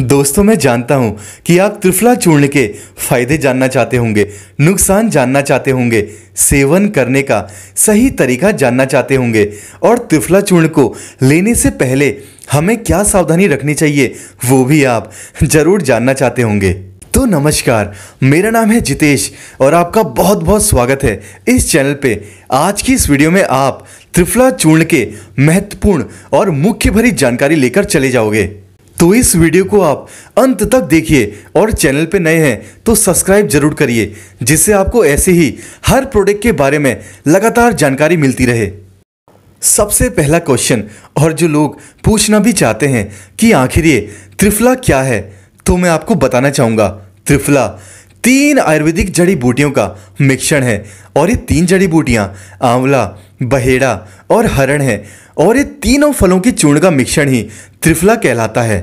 दोस्तों मैं जानता हूं कि आप त्रिफला चूर्ण के फायदे जानना चाहते होंगे नुकसान जानना चाहते होंगे सेवन करने का सही तरीका जानना चाहते होंगे और त्रिफला चूर्ण को लेने से पहले हमें क्या सावधानी रखनी चाहिए वो भी आप जरूर जानना चाहते होंगे तो नमस्कार मेरा नाम है जितेश और आपका बहुत बहुत स्वागत है इस चैनल पे आज की इस वीडियो में आप त्रिफला चूर्ण के महत्वपूर्ण और मुख्य भरी जानकारी लेकर चले जाओगे तो इस वीडियो को आप अंत तक देखिए और चैनल पे नए हैं तो सब्सक्राइब जरूर करिए जिससे आपको ऐसे ही हर प्रोडक्ट के बारे में लगातार जानकारी मिलती रहे सबसे पहला क्वेश्चन और जो लोग पूछना भी चाहते हैं कि आखिर ये त्रिफला क्या है तो मैं आपको बताना चाहूँगा त्रिफला तीन आयुर्वेदिक जड़ी बूटियों का मिश्रण है और ये तीन जड़ी बूटियाँ आंवला बहेड़ा और हरण है और ये तीनों फलों के चूर्ण का मिश्रण ही त्रिफला कहलाता है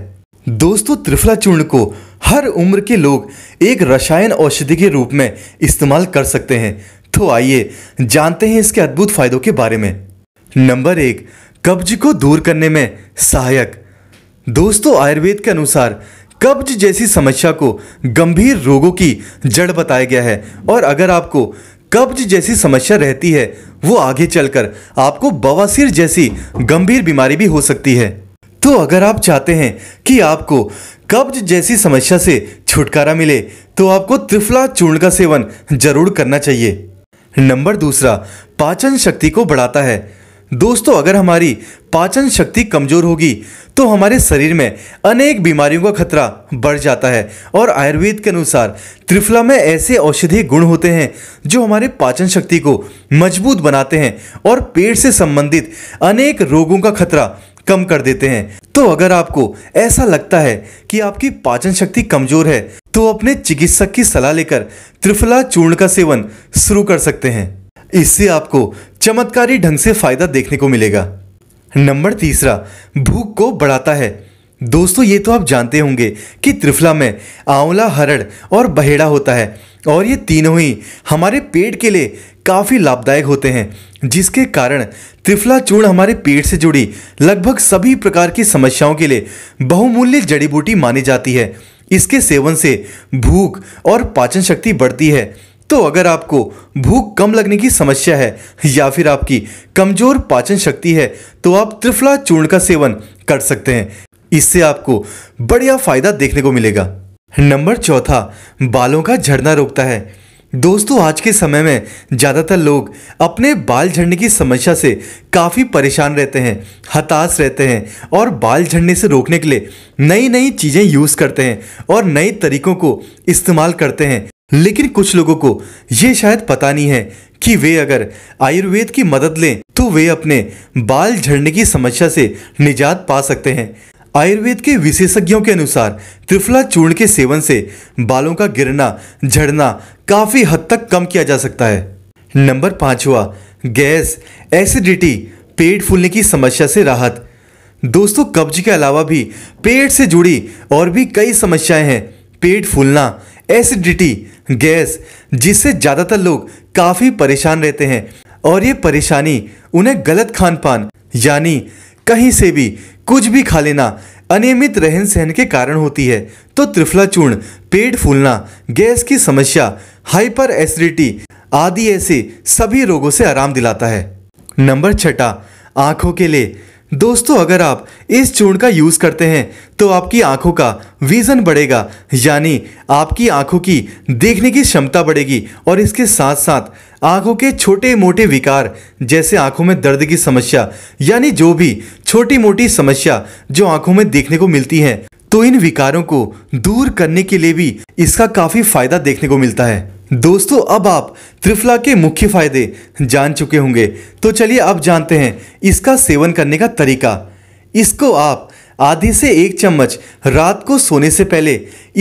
दोस्तों त्रिफला चूर्ण को हर उम्र के लोग एक रसायन औषधि के रूप में इस्तेमाल कर सकते हैं तो आइए जानते हैं इसके अद्भुत फायदों के बारे में नंबर एक कब्ज को दूर करने में सहायक दोस्तों आयुर्वेद के अनुसार कब्ज जैसी समस्या को गंभीर रोगों की जड़ बताया गया है और अगर आपको कब्ज जैसी समस्या रहती है वो आगे चलकर आपको बवासीर जैसी गंभीर बीमारी भी हो सकती है तो अगर आप चाहते हैं कि आपको कब्ज जैसी समस्या से छुटकारा मिले तो आपको त्रिफला चूर्ण का सेवन जरूर करना चाहिए नंबर दूसरा पाचन शक्ति को बढ़ाता है दोस्तों अगर हमारी पाचन शक्ति कमजोर होगी तो हमारे शरीर में अनेक बीमारियों का खतरा बढ़ जाता है और आयुर्वेद के अनुसार त्रिफला में ऐसे औषधीय गुण होते हैं जो हमारे पाचन शक्ति को मजबूत बनाते हैं और पेट से संबंधित अनेक रोगों का खतरा कम कर देते हैं तो अगर आपको ऐसा लगता है कि आपकी पाचन शक्ति कमजोर है तो अपने चिकित्सक की सलाह लेकर त्रिफला चूर्ण का सेवन शुरू कर सकते हैं इससे आपको चमत्कारी ढंग से फायदा देखने को मिलेगा नंबर तीसरा भूख को बढ़ाता है दोस्तों ये तो आप जानते होंगे कि त्रिफला में आंवला हरड़ और बहेड़ा होता है और ये तीनों ही हमारे पेट के लिए काफ़ी लाभदायक होते हैं जिसके कारण त्रिफला चूर्ण हमारे पेट से जुड़ी लगभग सभी प्रकार की समस्याओं के लिए बहुमूल्य जड़ी बूटी मानी जाती है इसके सेवन से भूख और पाचन शक्ति बढ़ती है तो अगर आपको भूख कम लगने की समस्या है या फिर आपकी कमजोर पाचन शक्ति है तो आप त्रिफला चूर्ण का सेवन कर सकते हैं इससे आपको बढ़िया फायदा देखने को मिलेगा नंबर चौथा बालों का झड़ना रोकता है दोस्तों आज के समय में ज़्यादातर लोग अपने बाल झड़ने की समस्या से काफ़ी परेशान रहते हैं हताश रहते हैं और बाल झड़ने से रोकने के लिए नई नई चीज़ें यूज़ करते हैं और नए तरीकों को इस्तेमाल करते हैं लेकिन कुछ लोगों को ये शायद पता नहीं है कि वे अगर आयुर्वेद की मदद लें तो वे अपने बाल झड़ने की समस्या से निजात पा सकते हैं आयुर्वेद के विशेषज्ञों के अनुसार त्रिफला चूर्ण के सेवन से बालों का गिरना झड़ना काफ़ी हद तक कम किया जा सकता है नंबर पांचवा गैस एसिडिटी पेट फूलने की समस्या से राहत दोस्तों कब्ज के अलावा भी पेट से जुड़ी और भी कई समस्याएं हैं पेट फूलना एसिडिटी गैस जिससे ज़्यादातर लोग काफ़ी परेशान रहते हैं और ये परेशानी उन्हें गलत खान पान यानी कहीं से भी कुछ भी खा लेना अनियमित रहन सहन के कारण होती है तो त्रिफला चूर्ण पेट फूलना गैस की समस्या हाइपर एसिडिटी आदि ऐसे सभी रोगों से आराम दिलाता है नंबर छठा आँखों के लिए दोस्तों अगर आप इस चूर्ण का यूज करते हैं तो आपकी आंखों का विजन बढ़ेगा यानी आपकी आंखों की देखने की क्षमता बढ़ेगी और इसके साथ साथ आंखों के छोटे मोटे विकार जैसे आंखों में दर्द की समस्या यानी जो भी छोटी मोटी समस्या जो आंखों में देखने को मिलती है तो इन विकारों को दूर करने के लिए भी इसका काफी फायदा देखने को मिलता है दोस्तों अब आप त्रिफला के मुख्य फायदे जान चुके होंगे तो चलिए अब जानते हैं इसका सेवन करने का तरीका इसको आप आधी से एक चम्मच रात को सोने से पहले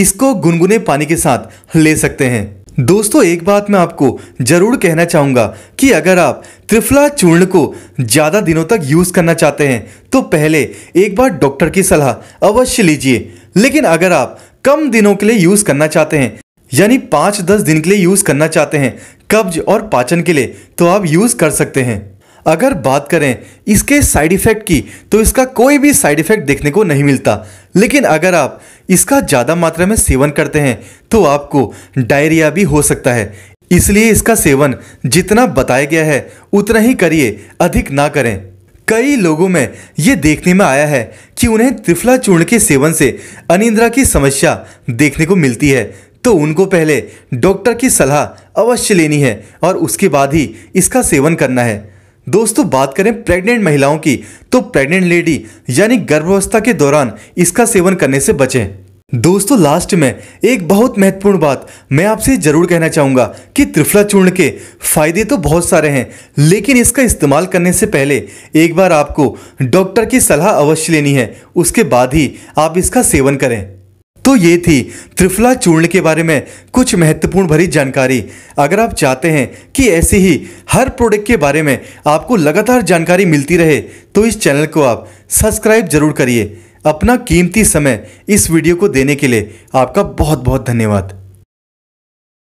इसको गुनगुने पानी के साथ ले सकते हैं दोस्तों एक बात मैं आपको ज़रूर कहना चाहूँगा कि अगर आप त्रिफला चूर्ण को ज़्यादा दिनों तक यूज़ करना चाहते हैं तो पहले एक बार डॉक्टर की सलाह अवश्य लीजिए लेकिन अगर आप कम दिनों के लिए यूज़ करना चाहते हैं यानी पाँच दस दिन के लिए यूज़ करना चाहते हैं कब्ज और पाचन के लिए तो आप यूज़ कर सकते हैं अगर बात करें इसके साइड इफ़ेक्ट की तो इसका कोई भी साइड इफ़ेक्ट देखने को नहीं मिलता लेकिन अगर आप इसका ज़्यादा मात्रा में सेवन करते हैं तो आपको डायरिया भी हो सकता है इसलिए इसका सेवन जितना बताया गया है उतना ही करिए अधिक ना करें कई लोगों में ये देखने में आया है कि उन्हें त्रिफला चूर्ण के सेवन से अनिंद्रा की समस्या देखने को मिलती है तो उनको पहले डॉक्टर की सलाह अवश्य लेनी है और उसके बाद ही इसका सेवन करना है दोस्तों बात करें प्रेग्नेंट महिलाओं की तो प्रेग्नेंट लेडी यानी गर्भावस्था के दौरान इसका सेवन करने से बचें दोस्तों लास्ट में एक बहुत महत्वपूर्ण बात मैं आपसे जरूर कहना चाहूँगा कि त्रिफला चूर्ण के फायदे तो बहुत सारे हैं लेकिन इसका इस्तेमाल करने से पहले एक बार आपको डॉक्टर की सलाह अवश्य लेनी है उसके बाद ही आप इसका सेवन करें तो ये थी त्रिफला चूर्ण के बारे में कुछ महत्वपूर्ण भरी जानकारी अगर आप चाहते हैं कि ऐसे ही हर प्रोडक्ट के बारे में आपको लगातार जानकारी मिलती रहे तो इस चैनल को आप सब्सक्राइब जरूर करिए अपना कीमती समय इस वीडियो को देने के लिए आपका बहुत बहुत धन्यवाद